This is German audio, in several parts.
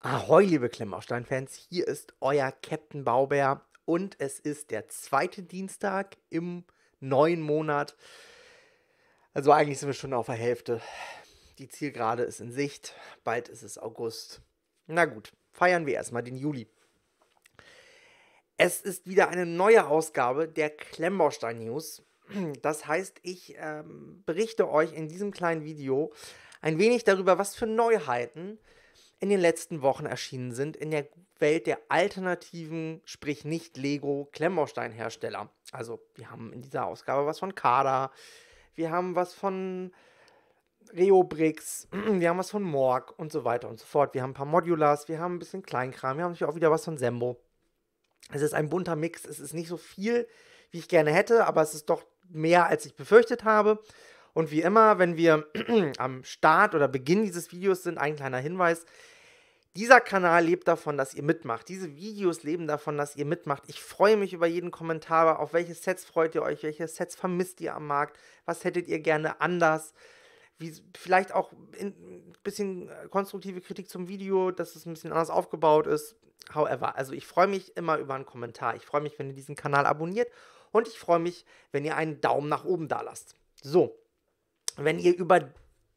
Ahoi, liebe Klemmbaustein-Fans, hier ist euer Captain Baubär und es ist der zweite Dienstag im neuen Monat. Also eigentlich sind wir schon auf der Hälfte. Die Zielgerade ist in Sicht, bald ist es August. Na gut, feiern wir erstmal den Juli. Es ist wieder eine neue Ausgabe der Klemmbaustein News. Das heißt, ich ähm, berichte euch in diesem kleinen Video ein wenig darüber, was für Neuheiten in den letzten Wochen erschienen sind in der Welt der alternativen, sprich nicht Lego Klemmbausteinhersteller. Also wir haben in dieser Ausgabe was von Kada, wir haben was von Reobrix, wir haben was von Morg und so weiter und so fort. Wir haben ein paar Modulars, wir haben ein bisschen Kleinkram, wir haben natürlich auch wieder was von Sembo. Es ist ein bunter Mix, es ist nicht so viel, wie ich gerne hätte, aber es ist doch mehr, als ich befürchtet habe. Und wie immer, wenn wir am Start oder Beginn dieses Videos sind, ein kleiner Hinweis. Dieser Kanal lebt davon, dass ihr mitmacht. Diese Videos leben davon, dass ihr mitmacht. Ich freue mich über jeden Kommentar. Auf welche Sets freut ihr euch? Welche Sets vermisst ihr am Markt? Was hättet ihr gerne anders? Wie, vielleicht auch ein bisschen konstruktive Kritik zum Video, dass es ein bisschen anders aufgebaut ist. However, also ich freue mich immer über einen Kommentar. Ich freue mich, wenn ihr diesen Kanal abonniert und ich freue mich, wenn ihr einen Daumen nach oben da lasst. So, wenn ihr über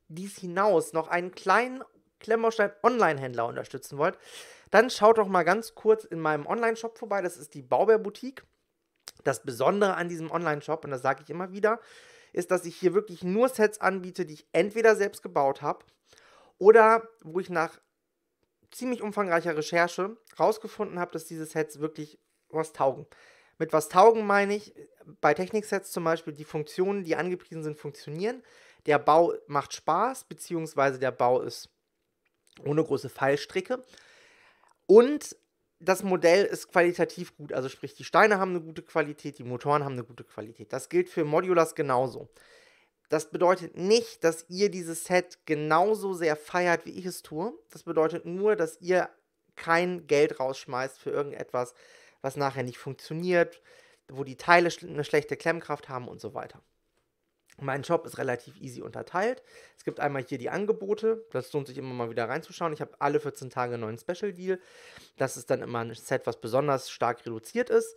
dies hinaus noch einen kleinen Klemmbaustein Online-Händler unterstützen wollt, dann schaut doch mal ganz kurz in meinem Online-Shop vorbei. Das ist die Baubeer Boutique. Das Besondere an diesem Online-Shop, und das sage ich immer wieder, ist, dass ich hier wirklich nur Sets anbiete, die ich entweder selbst gebaut habe oder wo ich nach ziemlich umfangreicher Recherche herausgefunden habe, dass diese Sets wirklich was taugen. Mit was taugen meine ich bei Technik-Sets zum Beispiel die Funktionen, die angepriesen sind, funktionieren. Der Bau macht Spaß, beziehungsweise der Bau ist ohne große Fallstricke. Und das Modell ist qualitativ gut. Also sprich, die Steine haben eine gute Qualität, die Motoren haben eine gute Qualität. Das gilt für Modulas genauso. Das bedeutet nicht, dass ihr dieses Set genauso sehr feiert, wie ich es tue. Das bedeutet nur, dass ihr kein Geld rausschmeißt für irgendetwas, was nachher nicht funktioniert, wo die Teile eine schlechte Klemmkraft haben und so weiter. Mein Shop ist relativ easy unterteilt. Es gibt einmal hier die Angebote, das lohnt sich immer mal wieder reinzuschauen. Ich habe alle 14 Tage einen neuen Special Deal. Das ist dann immer ein Set, was besonders stark reduziert ist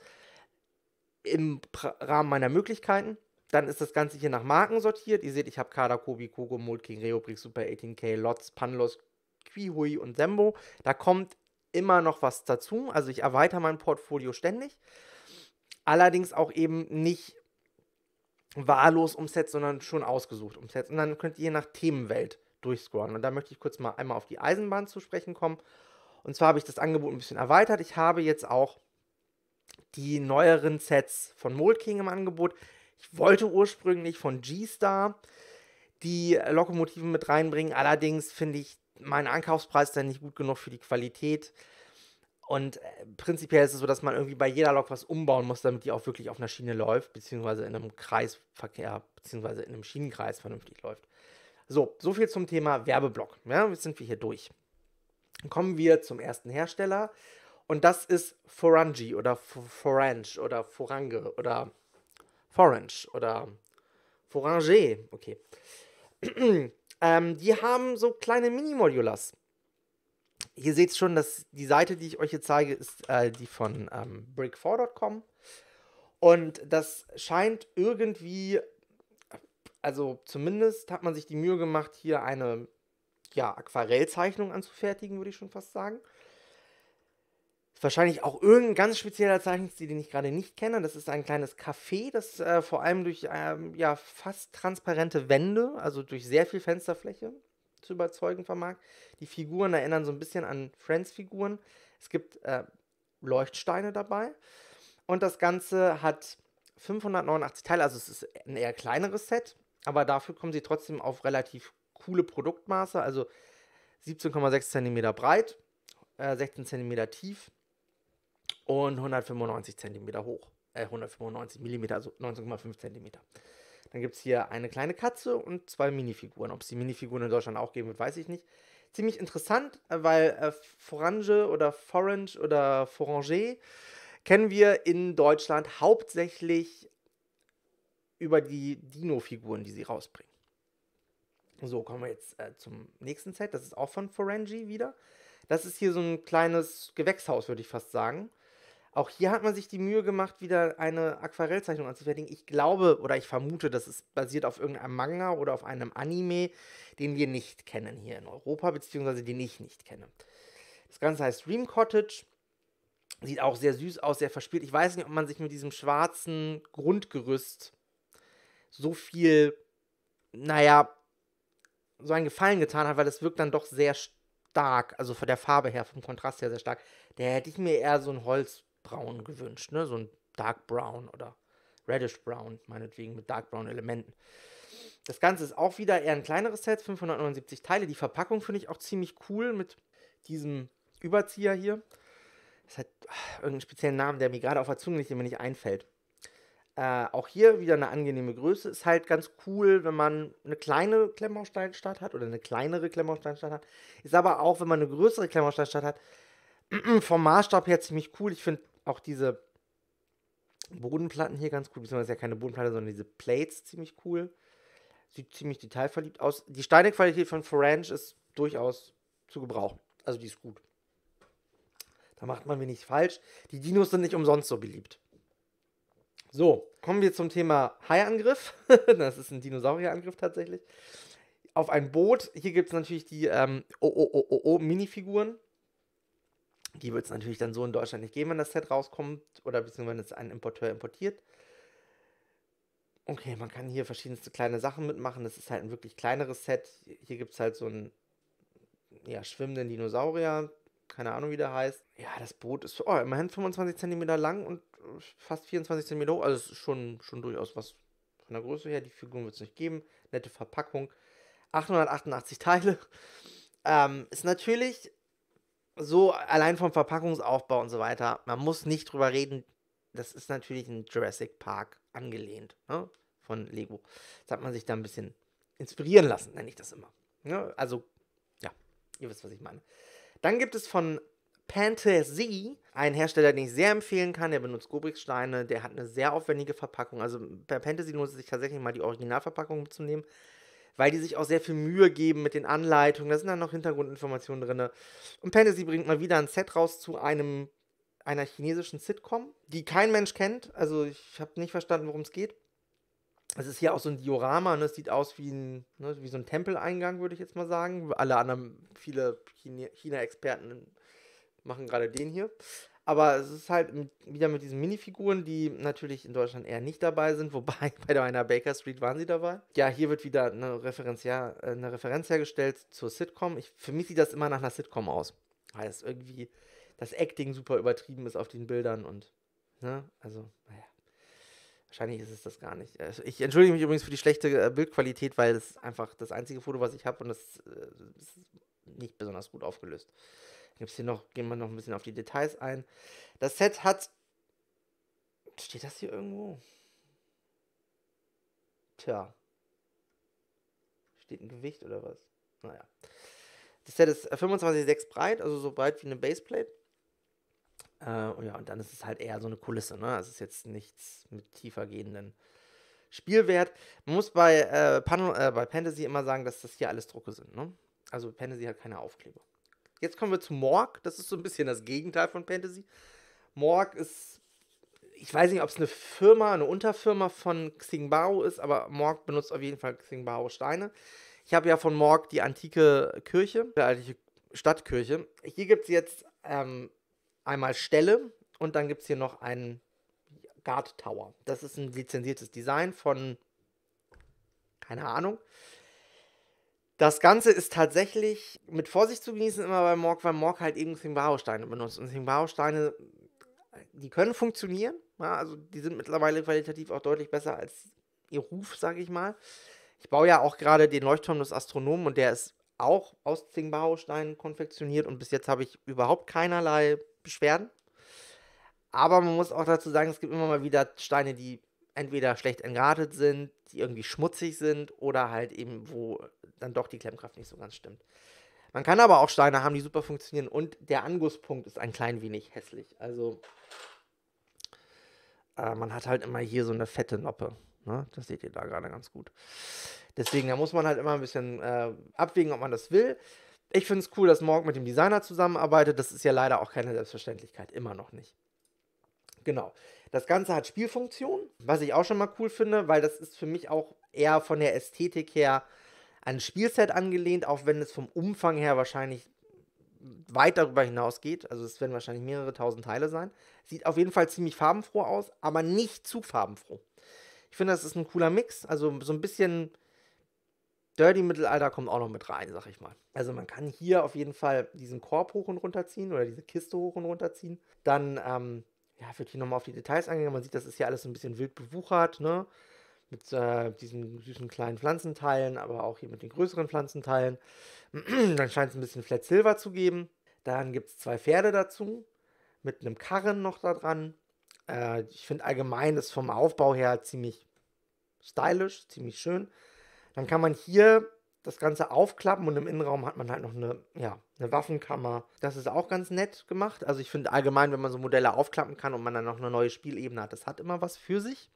im Rahmen meiner Möglichkeiten. Dann ist das Ganze hier nach Marken sortiert. Ihr seht, ich habe Kader, Kobi, Kogo, Mold, King, Reobrix, Super 18K, Lots, Panlos, Quihui und Sembo. Da kommt immer noch was dazu. Also ich erweitere mein Portfolio ständig. Allerdings auch eben nicht wahllos umsets, sondern schon ausgesucht umsets. Und dann könnt ihr nach Themenwelt durchscrollen. Und da möchte ich kurz mal einmal auf die Eisenbahn zu sprechen kommen. Und zwar habe ich das Angebot ein bisschen erweitert. Ich habe jetzt auch die neueren Sets von Mold King im Angebot. Ich wollte ursprünglich von G-Star die Lokomotiven mit reinbringen. Allerdings finde ich meinen Ankaufspreis dann nicht gut genug für die Qualität. Und äh, prinzipiell ist es so, dass man irgendwie bei jeder Lok was umbauen muss, damit die auch wirklich auf einer Schiene läuft, beziehungsweise in einem Kreisverkehr, beziehungsweise in einem Schienenkreis vernünftig läuft. So, so viel zum Thema Werbeblock. Ja, jetzt sind wir hier durch. Kommen wir zum ersten Hersteller und das ist Forangi oder Forange oder Forange oder Forange oder Forange. Okay. ähm, die haben so kleine Mini-Modulars hier seht ihr schon, dass die Seite, die ich euch hier zeige, ist äh, die von ähm, brick4.com. Und das scheint irgendwie, also zumindest hat man sich die Mühe gemacht, hier eine ja, Aquarellzeichnung anzufertigen, würde ich schon fast sagen. wahrscheinlich auch irgendein ganz spezieller Zeichenstil, den ich gerade nicht kenne. Das ist ein kleines Café, das äh, vor allem durch ähm, ja, fast transparente Wände, also durch sehr viel Fensterfläche, zu überzeugen vermag. Die Figuren erinnern so ein bisschen an Friends-Figuren. Es gibt äh, Leuchtsteine dabei. Und das Ganze hat 589 Teile, also es ist ein eher kleineres Set, aber dafür kommen sie trotzdem auf relativ coole Produktmaße, also 17,6 cm breit, äh, 16 cm tief und 195 cm hoch, äh, 195 mm, also 19,5 cm. Dann gibt es hier eine kleine Katze und zwei Minifiguren. Ob es die Minifiguren in Deutschland auch geben wird, weiß ich nicht. Ziemlich interessant, äh, weil äh, Forange oder Forange oder Foranger kennen wir in Deutschland hauptsächlich über die Dino-Figuren, die sie rausbringen. So, kommen wir jetzt äh, zum nächsten Set. Das ist auch von Forange wieder. Das ist hier so ein kleines Gewächshaus, würde ich fast sagen. Auch hier hat man sich die Mühe gemacht, wieder eine Aquarellzeichnung anzufertigen. Ich glaube oder ich vermute, das ist basiert auf irgendeinem Manga oder auf einem Anime, den wir nicht kennen hier in Europa, beziehungsweise den ich nicht kenne. Das Ganze heißt Dream Cottage. Sieht auch sehr süß aus, sehr verspielt. Ich weiß nicht, ob man sich mit diesem schwarzen Grundgerüst so viel, naja, so einen Gefallen getan hat, weil das wirkt dann doch sehr stark, also von der Farbe her, vom Kontrast her sehr stark. Da hätte ich mir eher so ein Holz Braun gewünscht, ne? So ein Dark Brown oder Reddish Brown, meinetwegen mit Dark Brown Elementen. Das Ganze ist auch wieder eher ein kleineres Set, 579 Teile. Die Verpackung finde ich auch ziemlich cool mit diesem Überzieher hier. Das hat ah, irgendeinen speziellen Namen, der mir gerade auf der Zunge nicht, mir nicht einfällt. Äh, auch hier wieder eine angenehme Größe. Ist halt ganz cool, wenn man eine kleine Klemmhaussteinstadt hat oder eine kleinere Klemmhaussteinstadt hat. Ist aber auch, wenn man eine größere Klemmhaussteinstadt hat, vom Maßstab her ziemlich cool. Ich finde auch diese Bodenplatten hier ganz cool, beziehungsweise ja keine Bodenplatte, sondern diese Plates ziemlich cool. Sieht ziemlich detailverliebt aus. Die Steinequalität von Forange ist durchaus zu gebrauchen. Also die ist gut. Da macht man wenig falsch. Die Dinos sind nicht umsonst so beliebt. So, kommen wir zum Thema Haiangriff. das ist ein Dinosaurierangriff tatsächlich. Auf ein Boot. Hier gibt es natürlich die ähm, oh, oh, oh, oh, oh, Minifiguren. Die wird es natürlich dann so in Deutschland nicht geben, wenn das Set rauskommt oder beziehungsweise wenn es ein Importeur importiert. Okay, man kann hier verschiedenste kleine Sachen mitmachen. Das ist halt ein wirklich kleineres Set. Hier gibt es halt so einen ja, schwimmenden Dinosaurier. Keine Ahnung, wie der heißt. Ja, das Boot ist oh, immerhin 25 cm lang und fast 24 cm hoch. Also es ist schon, schon durchaus was von der Größe her. Die Figuren wird es nicht geben. Nette Verpackung. 888 Teile. Ähm, ist natürlich so allein vom Verpackungsaufbau und so weiter, man muss nicht drüber reden, das ist natürlich ein Jurassic Park angelehnt ne? von Lego. Das hat man sich da ein bisschen inspirieren lassen, nenne ich das immer. Ja, ne? also, ja, ihr wisst, was ich meine. Dann gibt es von Pantasy, ein Hersteller, den ich sehr empfehlen kann. Der benutzt Gobrix-Steine, der hat eine sehr aufwendige Verpackung. Also bei Pantasy lohnt es sich tatsächlich mal die Originalverpackung mitzunehmen weil die sich auch sehr viel Mühe geben mit den Anleitungen. Da sind dann noch Hintergrundinformationen drin. Und Fantasy bringt mal wieder ein Set raus zu einem einer chinesischen Sitcom, die kein Mensch kennt. Also ich habe nicht verstanden, worum es geht. Es ist hier auch so ein Diorama, ne? es sieht aus wie, ein, ne, wie so ein Tempeleingang, würde ich jetzt mal sagen. Alle anderen, viele China-Experten machen gerade den hier. Aber es ist halt wieder mit diesen Minifiguren, die natürlich in Deutschland eher nicht dabei sind, wobei bei einer Baker Street waren sie dabei. Ja, hier wird wieder eine Referenz, her, äh, eine Referenz hergestellt zur Sitcom. Ich, für mich sieht das immer nach einer Sitcom aus. Weil es irgendwie das Acting super übertrieben ist auf den Bildern und, ne, also, naja. Wahrscheinlich ist es das gar nicht. Also, ich entschuldige mich übrigens für die schlechte äh, Bildqualität, weil es einfach das einzige Foto, was ich habe und das äh, ist nicht besonders gut aufgelöst. Gibt hier noch, gehen wir noch ein bisschen auf die Details ein. Das Set hat. Steht das hier irgendwo? Tja. Steht ein Gewicht oder was? Naja. Das Set ist 25,6 äh, breit, also so breit wie eine Baseplate. Äh, und ja, und dann ist es halt eher so eine Kulisse, ne? Es ist jetzt nichts mit tiefer gehenden Spielwert. Man muss bei, äh, Pan äh, bei Fantasy immer sagen, dass das hier alles Drucke sind, ne? Also Fantasy hat keine Aufkleber. Jetzt kommen wir zu Morg. Das ist so ein bisschen das Gegenteil von Fantasy. Morg ist, ich weiß nicht, ob es eine Firma, eine Unterfirma von Xingbao ist, aber Morg benutzt auf jeden Fall Xingbao Steine. Ich habe ja von Morg die antike Kirche, die alte Stadtkirche. Hier gibt es jetzt ähm, einmal Stelle und dann gibt es hier noch einen Guard Tower. Das ist ein lizenziertes Design von, keine Ahnung, das Ganze ist tatsächlich mit Vorsicht zu genießen immer bei Morg, weil Morg halt eben Zimbao-Steine benutzt. Und Zimbao-Steine, die können funktionieren. Ja, also die sind mittlerweile qualitativ auch deutlich besser als ihr Ruf, sage ich mal. Ich baue ja auch gerade den Leuchtturm des Astronomen und der ist auch aus Zingbausteinen konfektioniert und bis jetzt habe ich überhaupt keinerlei Beschwerden. Aber man muss auch dazu sagen, es gibt immer mal wieder Steine, die entweder schlecht entgratet sind, die irgendwie schmutzig sind oder halt eben, wo dann doch die Klemmkraft nicht so ganz stimmt. Man kann aber auch Steine haben, die super funktionieren und der Angusspunkt ist ein klein wenig hässlich. Also äh, man hat halt immer hier so eine fette Noppe. Ne? Das seht ihr da gerade ganz gut. Deswegen, da muss man halt immer ein bisschen äh, abwägen, ob man das will. Ich finde es cool, dass Morg mit dem Designer zusammenarbeitet. Das ist ja leider auch keine Selbstverständlichkeit, immer noch nicht. Genau. Das Ganze hat Spielfunktion, was ich auch schon mal cool finde, weil das ist für mich auch eher von der Ästhetik her an ein Spielset angelehnt, auch wenn es vom Umfang her wahrscheinlich weit darüber hinausgeht. Also es werden wahrscheinlich mehrere tausend Teile sein. Sieht auf jeden Fall ziemlich farbenfroh aus, aber nicht zu farbenfroh. Ich finde, das ist ein cooler Mix. Also so ein bisschen Dirty Mittelalter kommt auch noch mit rein, sag ich mal. Also man kann hier auf jeden Fall diesen Korb hoch und runter ziehen oder diese Kiste hoch und runter ziehen. Dann ähm, ja, ich würde hier nochmal auf die Details eingehen. Man sieht, das ist hier alles ein bisschen wild bewuchert, ne? Mit äh, diesen süßen kleinen Pflanzenteilen, aber auch hier mit den größeren Pflanzenteilen. Dann scheint es ein bisschen Flat Silver zu geben. Dann gibt es zwei Pferde dazu, mit einem Karren noch da dran. Äh, ich finde allgemein das vom Aufbau her ziemlich stylisch, ziemlich schön. Dann kann man hier das Ganze aufklappen und im Innenraum hat man halt noch eine, ja, eine Waffenkammer. Das ist auch ganz nett gemacht. Also ich finde allgemein, wenn man so Modelle aufklappen kann und man dann noch eine neue Spielebene hat, das hat immer was für sich.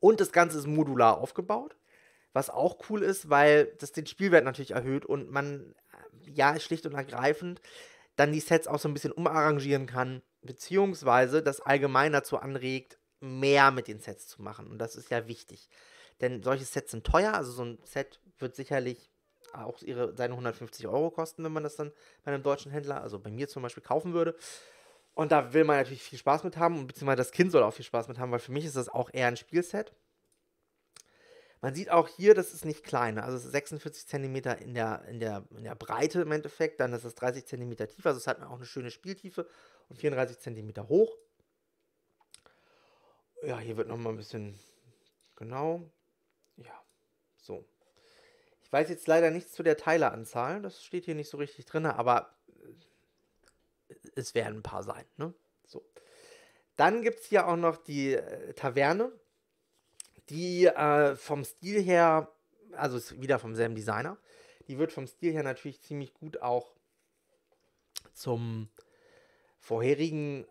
Und das Ganze ist modular aufgebaut, was auch cool ist, weil das den Spielwert natürlich erhöht und man, äh, ja, schlicht und ergreifend dann die Sets auch so ein bisschen umarrangieren kann, beziehungsweise das allgemein dazu anregt, mehr mit den Sets zu machen. Und das ist ja wichtig. Denn solche Sets sind teuer, also so ein Set wird sicherlich auch ihre, seine 150 Euro kosten, wenn man das dann bei einem deutschen Händler, also bei mir zum Beispiel, kaufen würde. Und da will man natürlich viel Spaß mit haben beziehungsweise das Kind soll auch viel Spaß mit haben, weil für mich ist das auch eher ein Spielset. Man sieht auch hier, das ist nicht kleiner, ne? also es ist 46 cm in der, in, der, in der Breite im Endeffekt, dann ist es 30 cm tief, also es hat auch eine schöne Spieltiefe und 34 cm hoch. Ja, hier wird nochmal ein bisschen genau, ja, so. Ich weiß jetzt leider nichts zu der Teileranzahl, das steht hier nicht so richtig drin, aber äh, es werden ein paar sein. Ne? So. Dann gibt es hier auch noch die äh, Taverne, die äh, vom Stil her, also ist wieder vom selben Designer, die wird vom Stil her natürlich ziemlich gut auch zum vorherigen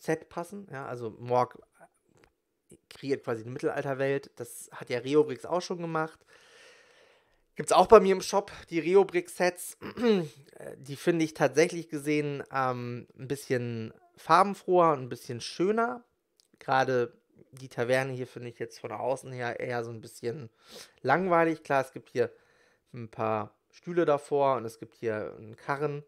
Set passen. Ja, also Morg äh, kreiert quasi die Mittelalterwelt. Das hat ja Reobrix auch schon gemacht. Gibt es auch bei mir im Shop die rio brick sets äh, die finde ich tatsächlich gesehen ähm, ein bisschen farbenfroher und ein bisschen schöner. Gerade die Taverne hier finde ich jetzt von außen her eher so ein bisschen langweilig. Klar, es gibt hier ein paar Stühle davor und es gibt hier einen Karren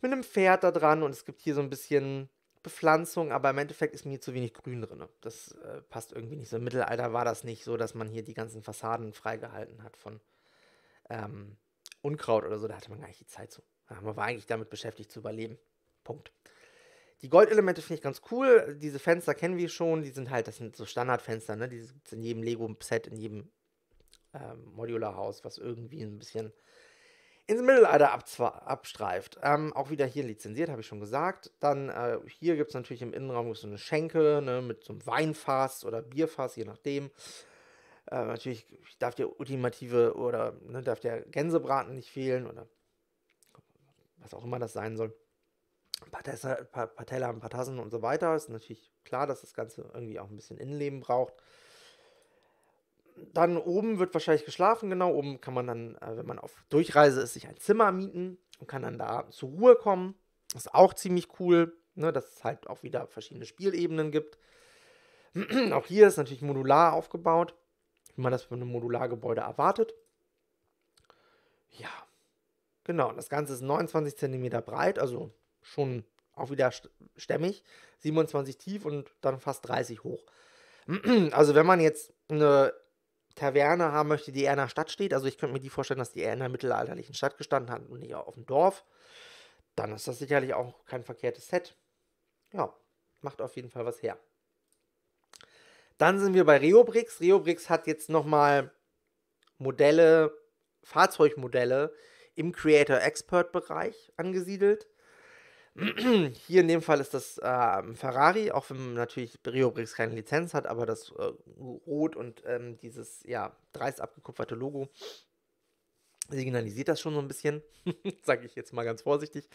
mit einem Pferd da dran und es gibt hier so ein bisschen Bepflanzung, aber im Endeffekt ist mir zu wenig Grün drin. Das äh, passt irgendwie nicht so. Im Mittelalter war das nicht so, dass man hier die ganzen Fassaden freigehalten hat von ähm, Unkraut oder so, da hatte man gar nicht die Zeit zu. Man war eigentlich damit beschäftigt zu überleben. Punkt. Die Goldelemente finde ich ganz cool. Diese Fenster kennen wir schon. Die sind halt, das sind so Standardfenster, ne? Die gibt es in jedem Lego-Set, in jedem ähm, Modular-Haus, was irgendwie ein bisschen ins Mittelalter abstreift. Ähm, auch wieder hier lizenziert, habe ich schon gesagt. Dann äh, hier gibt es natürlich im Innenraum so eine Schenke ne? mit so einem Weinfass oder Bierfass, je nachdem. Äh, natürlich darf der ultimative oder ne, darf der Gänsebraten nicht fehlen oder was auch immer das sein soll. Ein paar, Tessa, ein paar, paar Teller, ein paar Tassen und so weiter. Ist natürlich klar, dass das Ganze irgendwie auch ein bisschen Innenleben braucht. Dann oben wird wahrscheinlich geschlafen, genau. Oben kann man dann, äh, wenn man auf Durchreise ist, sich ein Zimmer mieten und kann dann da zur Ruhe kommen. ist auch ziemlich cool, ne, dass es halt auch wieder verschiedene Spielebenen gibt. auch hier ist natürlich modular aufgebaut wie man das von einem Modulargebäude erwartet. Ja, genau. Das Ganze ist 29 cm breit, also schon auch wieder stämmig, 27 tief und dann fast 30 hoch. Also wenn man jetzt eine Taverne haben möchte, die eher in der Stadt steht, also ich könnte mir die vorstellen, dass die eher in der mittelalterlichen Stadt gestanden hat und nicht auf dem Dorf, dann ist das sicherlich auch kein verkehrtes Set. Ja, macht auf jeden Fall was her. Dann sind wir bei Reobrix. Reobrix hat jetzt nochmal Modelle, Fahrzeugmodelle im Creator Expert Bereich angesiedelt. Hier in dem Fall ist das äh, Ferrari, auch wenn natürlich Reobrix keine Lizenz hat, aber das äh, Rot und ähm, dieses ja, dreist abgekupferte Logo signalisiert das schon so ein bisschen, sage ich jetzt mal ganz vorsichtig.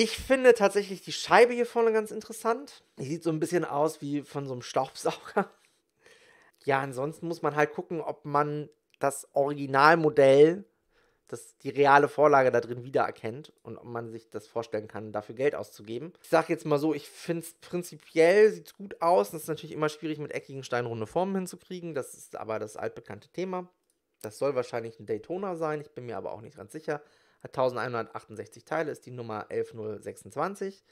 Ich finde tatsächlich die Scheibe hier vorne ganz interessant. Die sieht so ein bisschen aus wie von so einem Staubsauger. Ja, ansonsten muss man halt gucken, ob man das Originalmodell, das, die reale Vorlage da drin wiedererkennt und ob man sich das vorstellen kann, dafür Geld auszugeben. Ich sage jetzt mal so, ich finde es prinzipiell, sieht gut aus. Es ist natürlich immer schwierig, mit eckigen Steinen runde Formen hinzukriegen. Das ist aber das altbekannte Thema. Das soll wahrscheinlich ein Daytona sein. Ich bin mir aber auch nicht ganz sicher hat 1168 Teile, ist die Nummer 11026.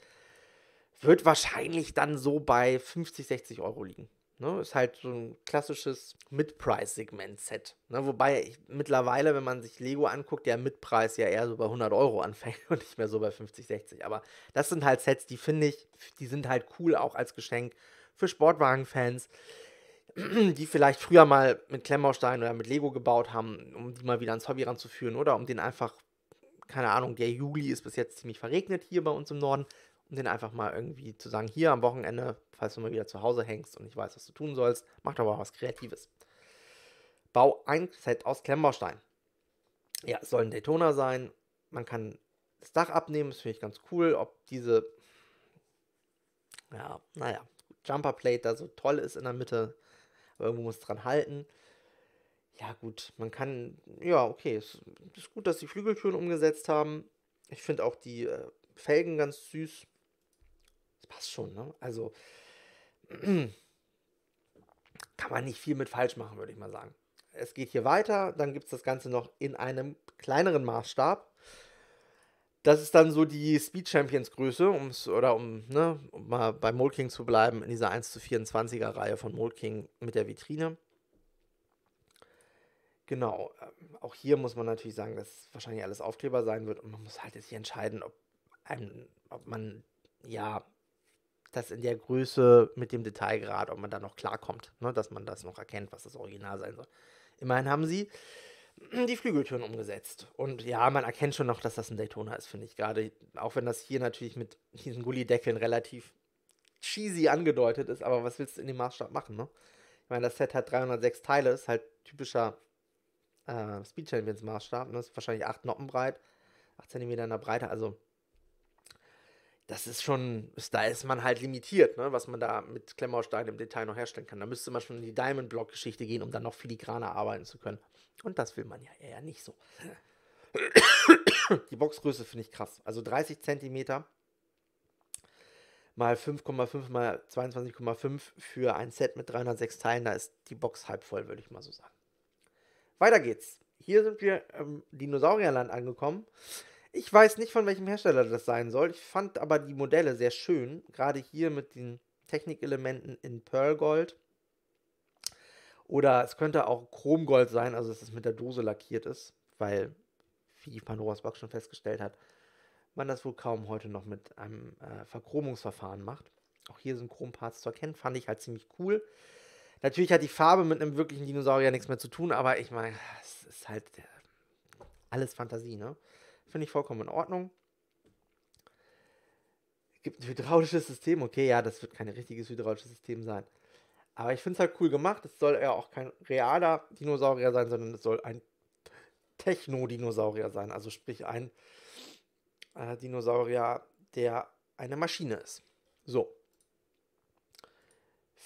Wird wahrscheinlich dann so bei 50, 60 Euro liegen. Ne, ist halt so ein klassisches Mid-Price-Segment-Set. Ne, wobei ich, mittlerweile, wenn man sich Lego anguckt, der mid price ja eher so bei 100 Euro anfängt und nicht mehr so bei 50, 60. Aber das sind halt Sets, die finde ich, die sind halt cool auch als Geschenk für Sportwagen-Fans, die vielleicht früher mal mit Klemmbausteinen oder mit Lego gebaut haben, um die mal wieder ans Hobby ranzuführen oder um den einfach keine Ahnung, der Juli ist bis jetzt ziemlich verregnet hier bei uns im Norden, um den einfach mal irgendwie zu sagen, hier am Wochenende, falls du mal wieder zu Hause hängst und ich weiß, was du tun sollst, mach doch mal was Kreatives. Bau ein Set aus Klemmbaustein. Ja, es soll ein Daytona sein. Man kann das Dach abnehmen, das finde ich ganz cool. Ob diese, ja, naja, Jumperplate da so toll ist in der Mitte, aber irgendwo muss es dran halten ja gut, man kann, ja, okay, es ist gut, dass die Flügeltüren umgesetzt haben. Ich finde auch die äh, Felgen ganz süß. Das passt schon, ne? Also kann man nicht viel mit falsch machen, würde ich mal sagen. Es geht hier weiter, dann gibt es das Ganze noch in einem kleineren Maßstab. Das ist dann so die Speed Champions Größe, um's, oder um, ne, um mal bei Mold King zu bleiben, in dieser 1 zu 24er Reihe von Mold King mit der Vitrine. Genau, ähm, auch hier muss man natürlich sagen, dass wahrscheinlich alles Aufkleber sein wird und man muss halt jetzt hier entscheiden, ob, einem, ob man ja das in der Größe mit dem Detailgrad, ob man da noch klarkommt, ne? dass man das noch erkennt, was das Original sein soll. Immerhin haben sie die Flügeltüren umgesetzt. Und ja, man erkennt schon noch, dass das ein Daytona ist, finde ich. Gerade auch wenn das hier natürlich mit diesen Gullideckeln relativ cheesy angedeutet ist, aber was willst du in dem Maßstab machen, ne? Ich meine, das Set hat 306 Teile, ist halt typischer äh, Speed Champions Maßstab. Das ne? ist wahrscheinlich 8 Noppen breit, 8 cm in der Breite. Also, das ist schon, da ist man halt limitiert, ne? was man da mit Klemmbausteinen im Detail noch herstellen kann. Da müsste man schon in die Diamond Block Geschichte gehen, um dann noch filigraner arbeiten zu können. Und das will man ja eher nicht so. die Boxgröße finde ich krass. Also 30 cm mal 5,5 mal 22,5 für ein Set mit 306 Teilen, da ist die Box halb voll, würde ich mal so sagen. Weiter geht's. Hier sind wir im Dinosaurierland angekommen. Ich weiß nicht, von welchem Hersteller das sein soll. Ich fand aber die Modelle sehr schön. Gerade hier mit den Technikelementen in Pearlgold. Oder es könnte auch Chromgold sein, also dass es mit der Dose lackiert ist, weil, wie Panoras Box schon festgestellt hat, man das wohl kaum heute noch mit einem äh, Verchromungsverfahren macht. Auch hier sind Chromparts zu erkennen, fand ich halt ziemlich cool. Natürlich hat die Farbe mit einem wirklichen Dinosaurier nichts mehr zu tun, aber ich meine, es ist halt äh, alles Fantasie, ne? Finde ich vollkommen in Ordnung. Gibt ein hydraulisches System, okay, ja, das wird kein richtiges hydraulisches System sein. Aber ich finde es halt cool gemacht. Es soll ja auch kein realer Dinosaurier sein, sondern es soll ein Techno-Dinosaurier sein. Also sprich ein äh, Dinosaurier, der eine Maschine ist. So.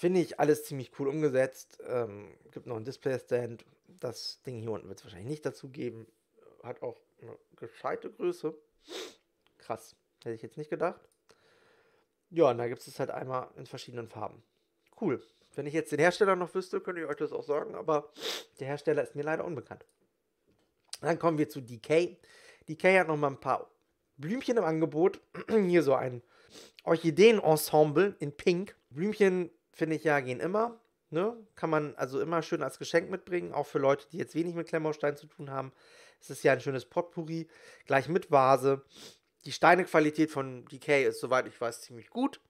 Finde ich alles ziemlich cool umgesetzt. Ähm, gibt noch ein Display-Stand. Das Ding hier unten wird es wahrscheinlich nicht dazu geben. Hat auch eine gescheite Größe. Krass. Hätte ich jetzt nicht gedacht. Ja, und da gibt es es halt einmal in verschiedenen Farben. Cool. Wenn ich jetzt den Hersteller noch wüsste, könnte ich euch das auch sagen, aber der Hersteller ist mir leider unbekannt. Dann kommen wir zu DK. DK hat nochmal ein paar Blümchen im Angebot. Hier so ein Orchideen-Ensemble in Pink. Blümchen finde ich ja, gehen immer. Ne? Kann man also immer schön als Geschenk mitbringen, auch für Leute, die jetzt wenig mit Klemmbaustein zu tun haben. Es ist ja ein schönes Potpourri, gleich mit Vase. Die Steinequalität von DK ist, soweit ich weiß, ziemlich gut.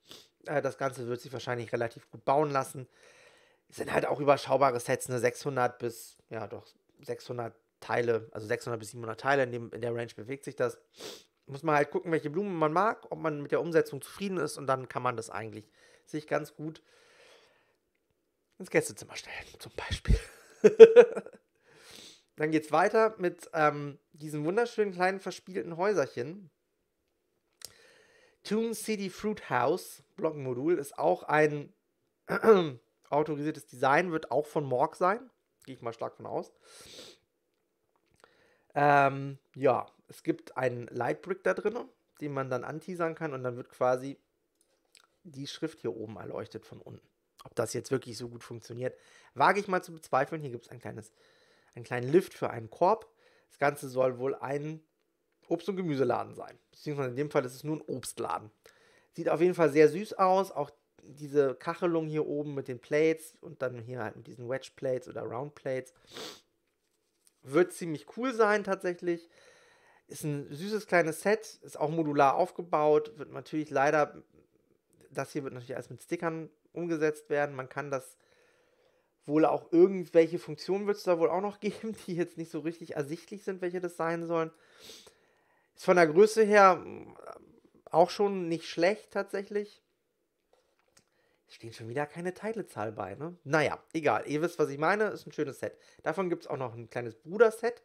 Äh, das Ganze wird sich wahrscheinlich relativ gut bauen lassen. Es sind halt auch überschaubare Sets, ne? 600 bis, ja doch, 600 Teile, also 600 bis 700 Teile, in, dem, in der Range bewegt sich das. Muss man halt gucken, welche Blumen man mag, ob man mit der Umsetzung zufrieden ist und dann kann man das eigentlich sich ganz gut ins Gästezimmer stellen, zum Beispiel. Dann geht es weiter mit ähm, diesem wunderschönen kleinen verspielten Häuserchen. Tomb City Fruit House Blockmodul ist auch ein äh, autorisiertes Design, wird auch von Morg sein. Gehe ich mal stark von aus. Ähm, ja, es gibt einen Lightbrick da drin, den man dann anteasern kann und dann wird quasi die Schrift hier oben erleuchtet von unten. Ob das jetzt wirklich so gut funktioniert, wage ich mal zu bezweifeln. Hier gibt es ein kleines, einen kleinen Lift für einen Korb. Das Ganze soll wohl ein Obst- und Gemüseladen sein. Beziehungsweise in dem Fall ist es nur ein Obstladen. Sieht auf jeden Fall sehr süß aus. Auch diese Kachelung hier oben mit den Plates und dann hier halt mit diesen Wedge Plates oder Round Plates. Wird ziemlich cool sein tatsächlich. Ist ein süßes kleines Set, ist auch modular aufgebaut, wird natürlich leider, das hier wird natürlich alles mit Stickern umgesetzt werden. Man kann das wohl auch irgendwelche Funktionen wird es da wohl auch noch geben, die jetzt nicht so richtig ersichtlich sind, welche das sein sollen. Ist von der Größe her mm, auch schon nicht schlecht tatsächlich. Es Stehen schon wieder keine Teilezahl bei, ne? Naja, egal. Ihr wisst, was ich meine. Ist ein schönes Set. Davon gibt es auch noch ein kleines Bruderset.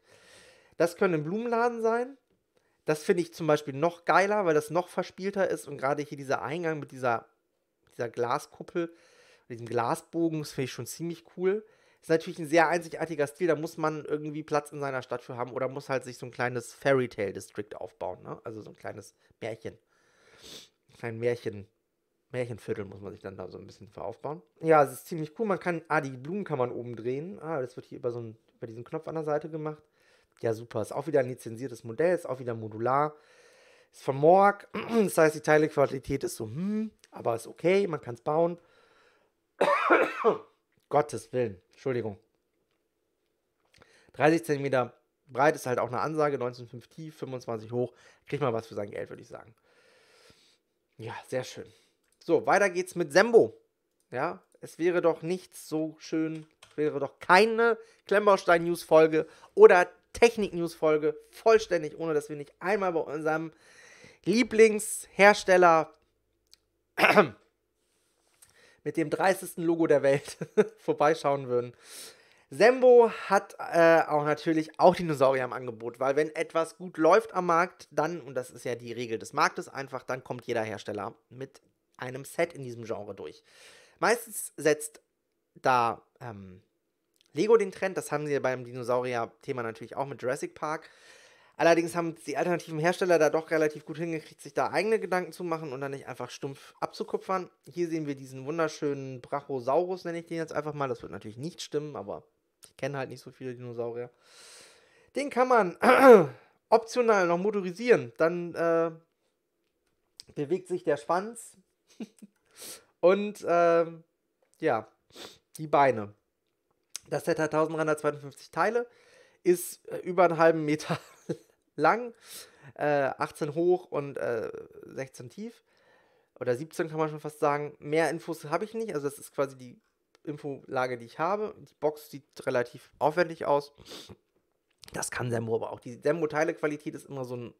Das können ein Blumenladen sein. Das finde ich zum Beispiel noch geiler, weil das noch verspielter ist und gerade hier dieser Eingang mit dieser dieser Glaskuppel, diesem Glasbogen, das finde ich schon ziemlich cool. Ist natürlich ein sehr einzigartiger Stil, da muss man irgendwie Platz in seiner Stadt für haben oder muss halt sich so ein kleines Fairy Tale District aufbauen, ne? Also so ein kleines Märchen. Ein Märchen. Märchenviertel muss man sich dann da so ein bisschen für aufbauen. Ja, es ist ziemlich cool. Man kann, ah, die Blumen kann man oben drehen. Ah, das wird hier über so einen, über diesen Knopf an der Seite gemacht. Ja, super. Ist auch wieder ein lizenziertes Modell, ist auch wieder modular ist von Morg. das heißt, die Teilequalität ist so, hm, aber ist okay, man kann es bauen. Gottes Willen, Entschuldigung. 30 cm breit ist halt auch eine Ansage, 19,5 tief, 25 hoch. Kriegt man was für sein Geld, würde ich sagen. Ja, sehr schön. So, weiter geht's mit Sembo. Ja, es wäre doch nichts so schön, wäre doch keine Klemmbaustein-News-Folge oder Technik-News-Folge vollständig, ohne dass wir nicht einmal bei unserem Lieblingshersteller mit dem dreistesten Logo der Welt vorbeischauen würden. Sembo hat äh, auch natürlich auch Dinosaurier im Angebot, weil wenn etwas gut läuft am Markt, dann, und das ist ja die Regel des Marktes einfach, dann kommt jeder Hersteller mit einem Set in diesem Genre durch. Meistens setzt da ähm, Lego den Trend, das haben sie ja beim Dinosaurier-Thema natürlich auch mit Jurassic Park. Allerdings haben die alternativen Hersteller da doch relativ gut hingekriegt, sich da eigene Gedanken zu machen und dann nicht einfach stumpf abzukupfern. Hier sehen wir diesen wunderschönen Brachosaurus, nenne ich den jetzt einfach mal. Das wird natürlich nicht stimmen, aber ich kenne halt nicht so viele Dinosaurier. Den kann man äh, optional noch motorisieren. Dann äh, bewegt sich der Schwanz und äh, ja, die Beine. Das Set hat 1352 Teile, ist äh, über einen halben Meter lang, äh, 18 hoch und äh, 16 tief. Oder 17 kann man schon fast sagen. Mehr Infos habe ich nicht. Also das ist quasi die Infolage, die ich habe. Die Box sieht relativ aufwendig aus. Das kann Semmo aber auch. Die semmo teile qualität ist immer so ein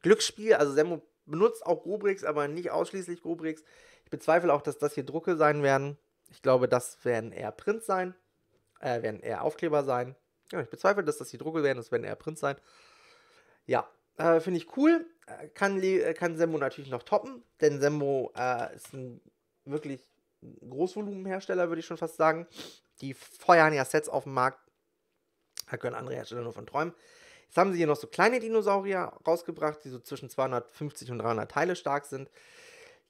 Glücksspiel. Also Semmo benutzt auch Rubriks, aber nicht ausschließlich Rubriks. Ich bezweifle auch, dass das hier Drucke sein werden. Ich glaube, das werden eher Prints sein äh, werden eher Aufkleber sein. Ja, ich bezweifle, dass das die Drucke werden, das werden eher Prints sein. Ja, äh, finde ich cool. Äh, kann, äh, kann Sembo natürlich noch toppen, denn Sembo äh, ist ein wirklich Großvolumenhersteller, würde ich schon fast sagen. Die feuern ja Sets auf dem Markt. Da können andere Hersteller nur von träumen. Jetzt haben sie hier noch so kleine Dinosaurier rausgebracht, die so zwischen 250 und 300 Teile stark sind,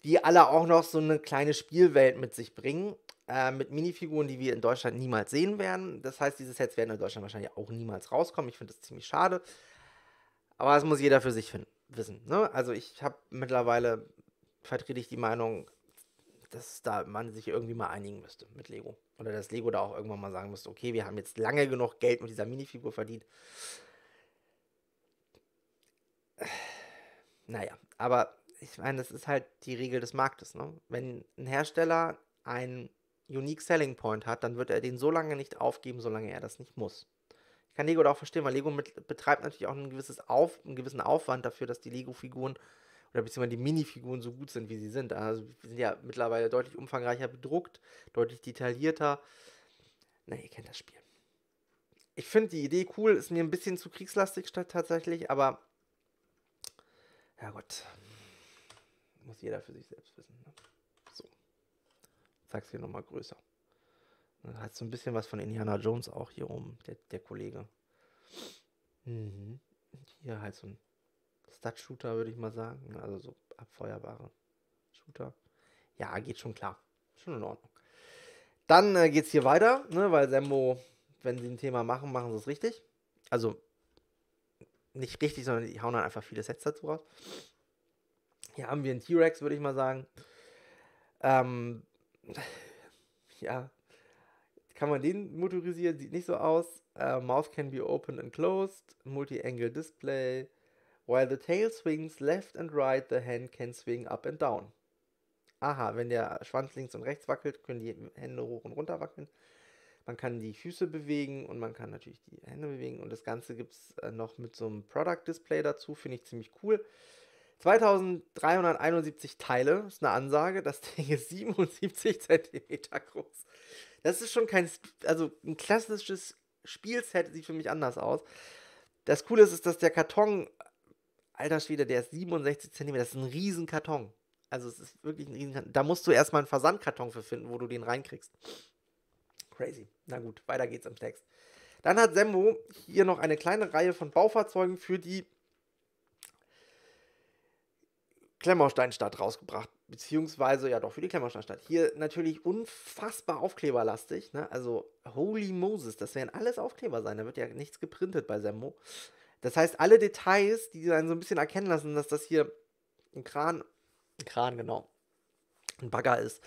die alle auch noch so eine kleine Spielwelt mit sich bringen. Äh, mit Minifiguren, die wir in Deutschland niemals sehen werden. Das heißt, diese Sets werden in Deutschland wahrscheinlich auch niemals rauskommen. Ich finde das ziemlich schade. Aber das muss jeder für sich finden, wissen. Ne? Also ich habe mittlerweile, vertrete ich die Meinung, dass da man sich irgendwie mal einigen müsste mit Lego. Oder dass Lego da auch irgendwann mal sagen müsste, okay, wir haben jetzt lange genug Geld mit dieser Minifigur verdient. Naja, aber ich meine, das ist halt die Regel des Marktes. Ne? Wenn ein Hersteller ein Unique Selling Point hat, dann wird er den so lange nicht aufgeben, solange er das nicht muss. Ich kann Lego da auch verstehen, weil Lego mit, betreibt natürlich auch ein gewisses Auf, einen gewissen Aufwand dafür, dass die Lego-Figuren oder beziehungsweise die Minifiguren so gut sind, wie sie sind. Also sie sind ja mittlerweile deutlich umfangreicher bedruckt, deutlich detaillierter. Na, ihr kennt das Spiel. Ich finde die Idee cool, ist mir ein bisschen zu kriegslastig tatsächlich, aber ja Gott, Muss jeder für sich selbst wissen. Ne? zeig's dir nochmal größer. Dann Hat so ein bisschen was von Indiana Jones auch hier oben, der, der Kollege. Mhm. Hier halt so ein Stud-Shooter, würde ich mal sagen. Ne, also so abfeuerbare Shooter. Ja, geht schon klar. Schon in Ordnung. Dann äh, geht's hier weiter, ne, weil Sembo, wenn sie ein Thema machen, machen sie es richtig. Also nicht richtig, sondern die hauen dann einfach viele Sets dazu raus. Hier haben wir einen T-Rex, würde ich mal sagen. Ähm, ja, kann man den motorisieren, sieht nicht so aus. Uh, mouth can be opened and closed, multi-angle display. While the tail swings left and right, the hand can swing up and down. Aha, wenn der Schwanz links und rechts wackelt, können die Hände hoch und runter wackeln. Man kann die Füße bewegen und man kann natürlich die Hände bewegen. Und das Ganze gibt es äh, noch mit so einem Product Display dazu, finde ich ziemlich cool. 2371 Teile, ist eine Ansage. Das Ding ist 77 cm groß. Das ist schon kein, also ein klassisches Spielset sieht für mich anders aus. Das Coole ist, ist dass der Karton, alter Schwede, der ist 67 cm, das ist ein Riesenkarton. Also es ist wirklich ein Riesenkarton. Da musst du erstmal einen Versandkarton für finden, wo du den reinkriegst. Crazy. Na gut, weiter geht's im Text. Dann hat Sembo hier noch eine kleine Reihe von Baufahrzeugen für die Klemmersteinstadt rausgebracht, beziehungsweise ja doch für die Klemmersteinstadt. Hier natürlich unfassbar aufkleberlastig, ne? also holy Moses, das werden alles Aufkleber sein, da wird ja nichts geprintet bei Semmo. Das heißt, alle Details, die einen so ein bisschen erkennen lassen, dass das hier ein Kran, ein Kran genau, ein Bagger ist,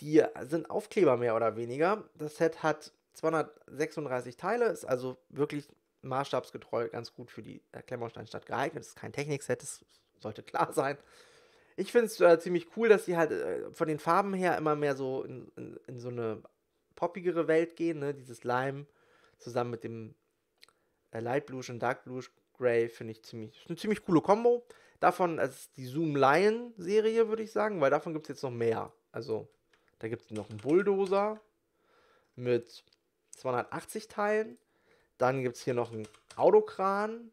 die sind Aufkleber mehr oder weniger. Das Set hat 236 Teile, ist also wirklich maßstabsgetreu ganz gut für die äh, Klemmersteinstadt geeignet. Das ist kein Technikset, das ist sollte klar sein. Ich finde es äh, ziemlich cool, dass sie halt äh, von den Farben her immer mehr so in, in, in so eine poppigere Welt gehen. Ne? Dieses Lime zusammen mit dem äh, Light Blue und Dark Blue Gray finde ich ziemlich, eine ziemlich coole Kombo. Davon, also die Zoom Lion Serie, würde ich sagen, weil davon gibt es jetzt noch mehr. Also, da gibt es noch einen Bulldozer mit 280 Teilen. Dann gibt es hier noch einen Autokran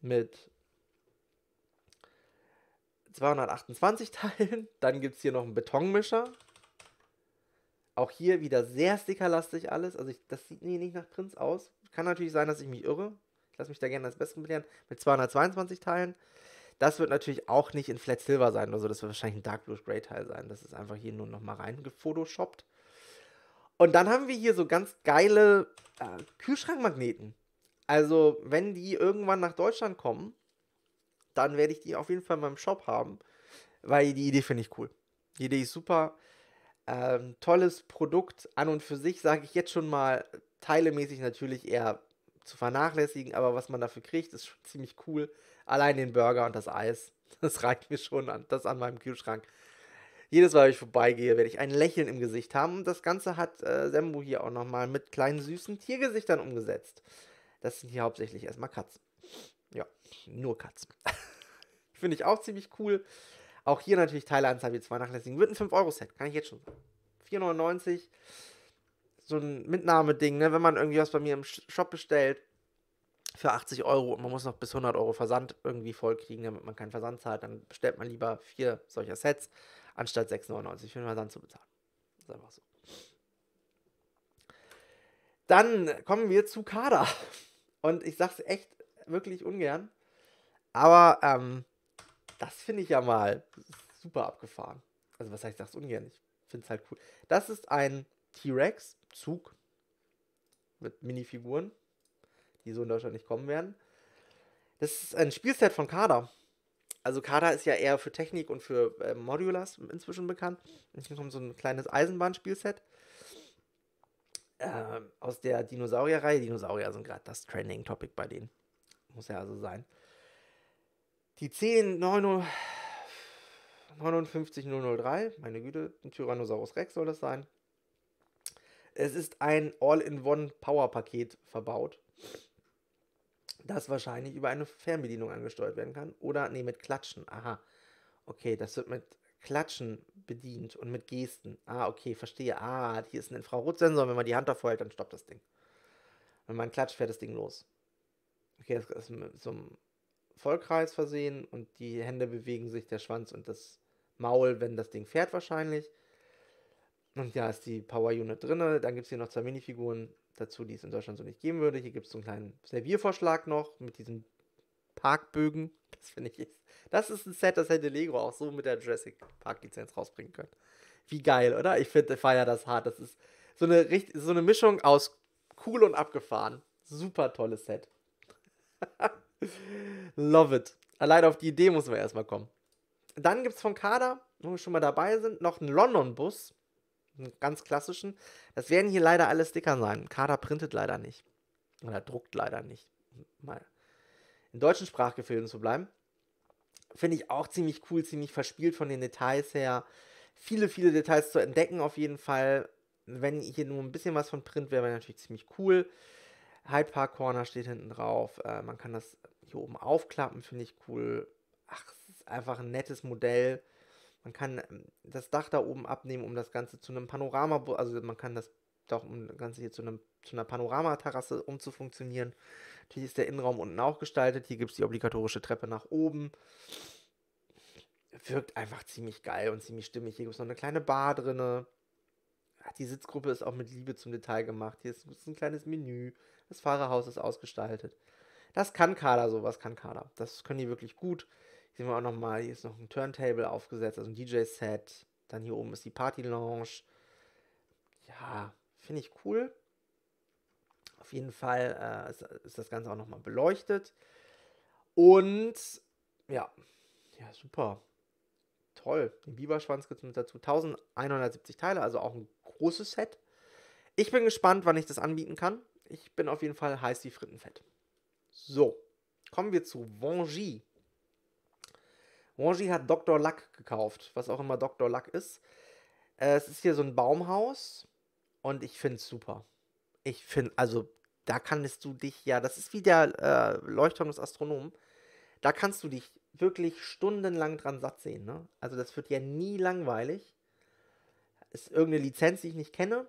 mit 228 Teilen. Dann gibt es hier noch einen Betonmischer. Auch hier wieder sehr stickerlastig alles. Also ich, das sieht mir nicht nach Prinz aus. Kann natürlich sein, dass ich mich irre. Ich lasse mich da gerne als Bessere belehren. Mit 222 Teilen. Das wird natürlich auch nicht in Flat Silver sein Also Das wird wahrscheinlich ein Dark Blue Grey Teil sein. Das ist einfach hier nur nochmal reingefotoshoppt. Und dann haben wir hier so ganz geile äh, Kühlschrankmagneten. Also, wenn die irgendwann nach Deutschland kommen, dann werde ich die auf jeden Fall in meinem Shop haben, weil die Idee finde ich cool. Die Idee ist super. Ähm, tolles Produkt an und für sich, sage ich jetzt schon mal, teilemäßig natürlich eher zu vernachlässigen, aber was man dafür kriegt, ist schon ziemlich cool. Allein den Burger und das Eis, das reicht mir schon an, das an meinem Kühlschrank. Jedes Mal, wenn ich vorbeigehe, werde ich ein Lächeln im Gesicht haben. Und das Ganze hat äh, Sembo hier auch nochmal mit kleinen süßen Tiergesichtern umgesetzt. Das sind hier hauptsächlich erstmal Katzen. Ja, nur Katzen. Finde ich auch ziemlich cool. Auch hier natürlich Teileanzahl wie zwei nachlässigen. Wird ein 5-Euro-Set, kann ich jetzt schon sagen. 4,99. So ein Mitnahmeding, ne? wenn man irgendwie was bei mir im Shop bestellt für 80 Euro und man muss noch bis 100 Euro Versand irgendwie vollkriegen, damit man keinen Versand zahlt, dann bestellt man lieber vier solcher Sets, anstatt 6,99 für den Versand zu bezahlen. Das ist einfach so. Dann kommen wir zu Kader. Und ich sag's echt, wirklich ungern. Aber ähm, das finde ich ja mal super abgefahren. Also was heißt das ungern? Ich finde es halt cool. Das ist ein T-Rex-Zug mit Minifiguren, die so in Deutschland nicht kommen werden. Das ist ein Spielset von Kader. Also Kader ist ja eher für Technik und für äh, Modulars inzwischen bekannt. Und hier kommt so ein kleines Eisenbahnspielset äh, aus der Dinosaurierreihe. Dinosaurier sind gerade das Trending-Topic bei denen. Muss ja also sein. Die 10 1059003, meine Güte, ein Tyrannosaurus Rex soll das sein. Es ist ein All-in-One-Power-Paket verbaut, das wahrscheinlich über eine Fernbedienung angesteuert werden kann. Oder, nee, mit Klatschen. Aha. Okay, das wird mit Klatschen bedient und mit Gesten. Ah, okay, verstehe. Ah, hier ist ein Infrarotsensor. Wenn man die Hand davor hält, dann stoppt das Ding. Wenn man klatscht, fährt das Ding los. Okay, es ist mit so einem Vollkreis versehen und die Hände bewegen sich, der Schwanz und das Maul, wenn das Ding fährt wahrscheinlich. Und ja, ist die Power Unit drin. Dann gibt es hier noch zwei Minifiguren dazu, die es in Deutschland so nicht geben würde. Hier gibt es so einen kleinen Serviervorschlag noch mit diesen Parkbögen. Das finde ich. Das ist ein Set, das hätte Lego auch so mit der Jurassic Park Lizenz rausbringen können. Wie geil, oder? Ich finde, feier das hart. Das ist so eine, so eine Mischung aus cool und abgefahren. Super tolles Set. Love it. Allein auf die Idee muss man erstmal kommen. Dann gibt es von Kader, wo wir schon mal dabei sind, noch einen London-Bus. Einen ganz klassischen. Das werden hier leider alle Sticker sein. Kader printet leider nicht. Oder druckt leider nicht. Mal in deutschen Sprachgefilden zu bleiben. Finde ich auch ziemlich cool, ziemlich verspielt von den Details her. Viele, viele Details zu entdecken auf jeden Fall. Wenn hier nur ein bisschen was von Print wäre, wäre natürlich ziemlich cool. Hyde Park Corner steht hinten drauf. Äh, man kann das hier oben aufklappen, finde ich cool. Ach, es ist einfach ein nettes Modell. Man kann ähm, das Dach da oben abnehmen, um das Ganze zu einem Panorama, also man kann das Dach um das Ganze hier zu, einem, zu einer Panoramaterrasse umzufunktionieren. Natürlich ist der Innenraum unten auch gestaltet. Hier gibt es die obligatorische Treppe nach oben. Wirkt einfach ziemlich geil und ziemlich stimmig. Hier gibt es noch eine kleine Bar drinne die Sitzgruppe ist auch mit Liebe zum Detail gemacht. Hier ist ein kleines Menü. Das Fahrerhaus ist ausgestaltet. Das kann Kader, sowas kann Kader. Das können die wirklich gut. Hier sehen wir auch nochmal, hier ist noch ein Turntable aufgesetzt, also ein DJ-Set. Dann hier oben ist die Party-Lounge. Ja, finde ich cool. Auf jeden Fall äh, ist, ist, das Ganze auch nochmal beleuchtet. Und ja, ja, super toll. Den Biberschwanz gibt es mit dazu. 1170 Teile, also auch ein großes Set. Ich bin gespannt, wann ich das anbieten kann. Ich bin auf jeden Fall heiß wie Frittenfett. So, kommen wir zu Wangi. Wangi hat Dr. Luck gekauft, was auch immer Dr. Luck ist. Äh, es ist hier so ein Baumhaus und ich finde es super. Ich finde, also da kannst du dich ja, das ist wie der äh, Leuchtturm des Astronomen, da kannst du dich wirklich stundenlang dran satt sehen. Ne? Also das wird ja nie langweilig. Ist irgendeine Lizenz, die ich nicht kenne.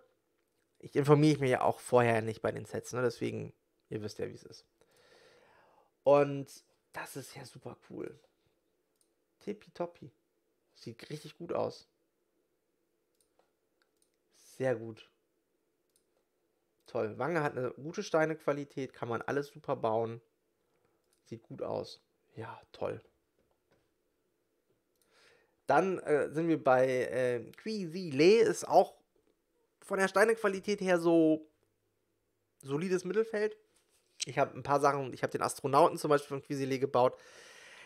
Ich informiere mich ja auch vorher nicht bei den Sets, ne? deswegen, ihr wisst ja, wie es ist. Und das ist ja super cool. Tippitoppi. Sieht richtig gut aus. Sehr gut. Toll. Wange hat eine gute Steinequalität, kann man alles super bauen. Sieht gut aus. Ja, toll. Dann äh, sind wir bei äh, Quisi Le, ist auch von der Steinequalität her so solides Mittelfeld. Ich habe ein paar Sachen, ich habe den Astronauten zum Beispiel von Quisile gebaut.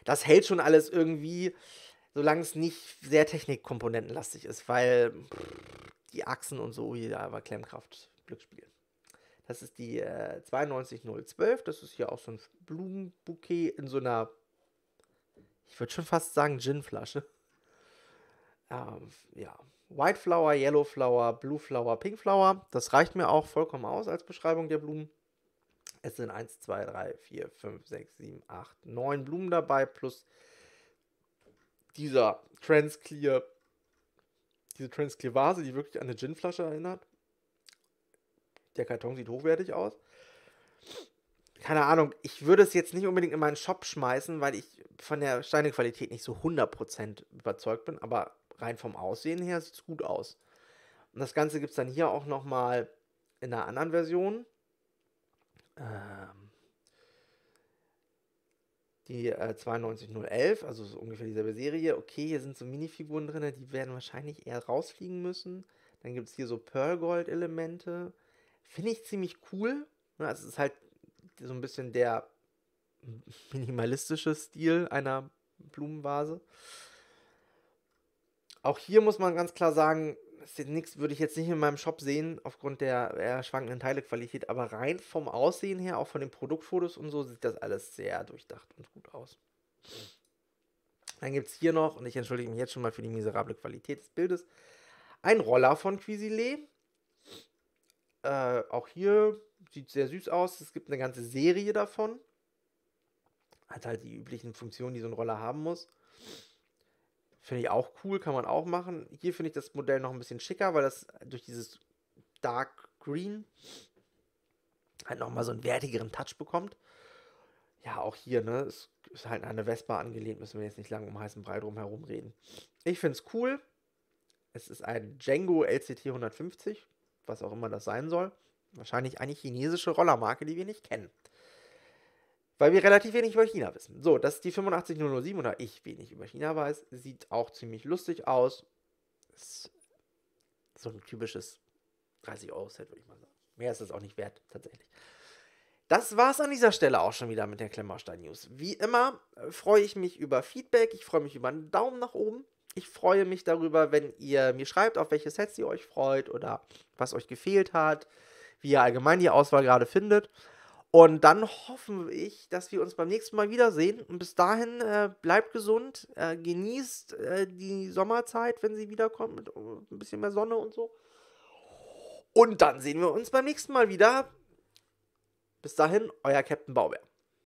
Das hält schon alles irgendwie, solange es nicht sehr technikkomponentenlastig ist, weil pff, die Achsen und so, da aber Klemmkraft, Glücksspiel. Das ist die äh, 92012, das ist hier auch so ein Blumenbouquet in so einer, ich würde schon fast sagen, Ginflasche ähm, ja, White Flower, Yellow Flower, Blue Flower, Pink Flower. Das reicht mir auch vollkommen aus als Beschreibung der Blumen. Es sind 1, 2, 3, 4, 5, 6, 7, 8, 9 Blumen dabei, plus dieser Transclear, diese Transclear Vase, die wirklich an eine Ginflasche erinnert. Der Karton sieht hochwertig aus. Keine Ahnung, ich würde es jetzt nicht unbedingt in meinen Shop schmeißen, weil ich von der Steinequalität nicht so 100% überzeugt bin, aber rein vom Aussehen her sieht es gut aus. Und das Ganze gibt es dann hier auch nochmal in einer anderen Version. Ähm, die äh, 92011, also so ungefähr dieselbe Serie. Okay, hier sind so Minifiguren drin, die werden wahrscheinlich eher rausfliegen müssen. Dann gibt es hier so Pearl-Gold-Elemente. Finde ich ziemlich cool. Also es ist halt so ein bisschen der minimalistische Stil einer Blumenvase. Auch hier muss man ganz klar sagen, nichts würde ich jetzt nicht in meinem Shop sehen, aufgrund der äh, schwankenden Teilequalität, aber rein vom Aussehen her, auch von den Produktfotos und so, sieht das alles sehr durchdacht und gut aus. Dann gibt es hier noch, und ich entschuldige mich jetzt schon mal für die miserable Qualität des Bildes, ein Roller von Quisilet. Äh, auch hier sieht sehr süß aus. Es gibt eine ganze Serie davon. Hat halt die üblichen Funktionen, die so ein Roller haben muss. Finde ich auch cool, kann man auch machen. Hier finde ich das Modell noch ein bisschen schicker, weil das durch dieses Dark Green halt nochmal so einen wertigeren Touch bekommt. Ja, auch hier, ne, ist, ist halt eine Vespa angelehnt, müssen wir jetzt nicht lange um heißen Brei drum herum reden. Ich finde es cool. Es ist ein Django LCT 150, was auch immer das sein soll. Wahrscheinlich eine chinesische Rollermarke, die wir nicht kennen weil wir relativ wenig über China wissen. So, das ist die 85007 oder ich wenig über China weiß, sieht auch ziemlich lustig aus. Ist so ein typisches 30-Euro-Set, würde ich mal sagen. Mehr ist es auch nicht wert, tatsächlich. Das war es an dieser Stelle auch schon wieder mit der Klemmerstein News. Wie immer äh, freue ich mich über Feedback, ich freue mich über einen Daumen nach oben. Ich freue mich darüber, wenn ihr mir schreibt, auf welche Sets ihr euch freut oder was euch gefehlt hat, wie ihr allgemein die Auswahl gerade findet. Und dann hoffe ich, dass wir uns beim nächsten Mal wiedersehen. Und bis dahin äh, bleibt gesund, äh, genießt äh, die Sommerzeit, wenn sie wiederkommt, mit äh, ein bisschen mehr Sonne und so. Und dann sehen wir uns beim nächsten Mal wieder. Bis dahin, euer Captain Baubär.